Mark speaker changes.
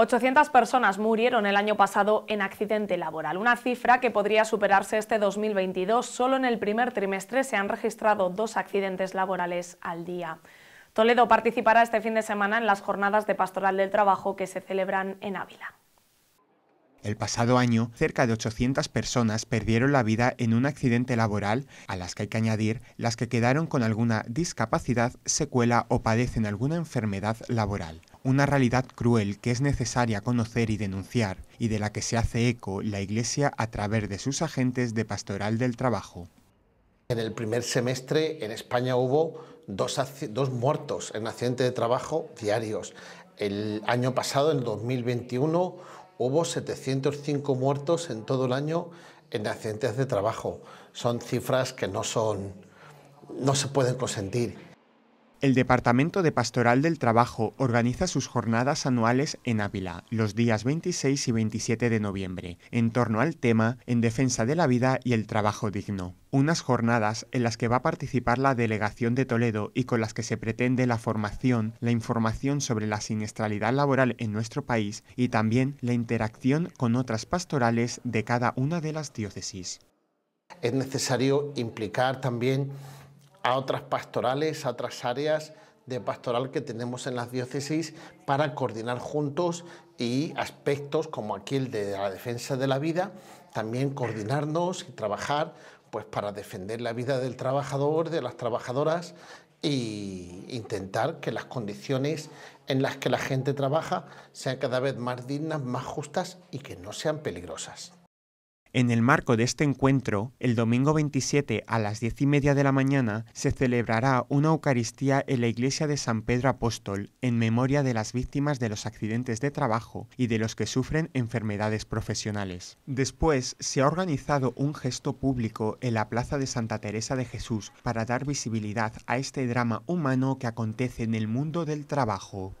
Speaker 1: 800 personas murieron el año pasado en accidente laboral, una cifra que podría superarse este 2022. Solo en el primer trimestre se han registrado dos accidentes laborales al día. Toledo participará este fin de semana en las jornadas de Pastoral del Trabajo que se celebran en Ávila.
Speaker 2: El pasado año, cerca de 800 personas perdieron la vida en un accidente laboral, a las que hay que añadir las que quedaron con alguna discapacidad, secuela o padecen alguna enfermedad laboral. Una realidad cruel que es necesaria conocer y denunciar, y de la que se hace eco la Iglesia a través de sus agentes de pastoral del trabajo.
Speaker 1: En el primer semestre en España hubo dos, dos muertos en accidente de trabajo diarios. El año pasado, en 2021, hubo 705 muertos en todo el año en accidentes de trabajo. Son cifras que no son, no se pueden consentir.
Speaker 2: El Departamento de Pastoral del Trabajo organiza sus jornadas anuales en Ávila, los días 26 y 27 de noviembre, en torno al tema En defensa de la vida y el trabajo digno. Unas jornadas en las que va a participar la delegación de Toledo y con las que se pretende la formación, la información sobre la siniestralidad laboral en nuestro país y también la interacción con otras pastorales de cada una de las
Speaker 1: diócesis. Es necesario implicar también a otras pastorales, a otras áreas de pastoral que tenemos en las diócesis para coordinar juntos y aspectos como aquí el de la defensa de la vida, también coordinarnos y trabajar pues para defender la vida del trabajador, de las trabajadoras e intentar que las condiciones en las que la gente trabaja sean cada vez más dignas, más justas y que no sean peligrosas.
Speaker 2: En el marco de este encuentro, el domingo 27 a las 10 y media de la mañana se celebrará una Eucaristía en la iglesia de San Pedro Apóstol en memoria de las víctimas de los accidentes de trabajo y de los que sufren enfermedades profesionales. Después se ha organizado un gesto público en la plaza de Santa Teresa de Jesús para dar visibilidad a este drama humano que acontece en el mundo del trabajo.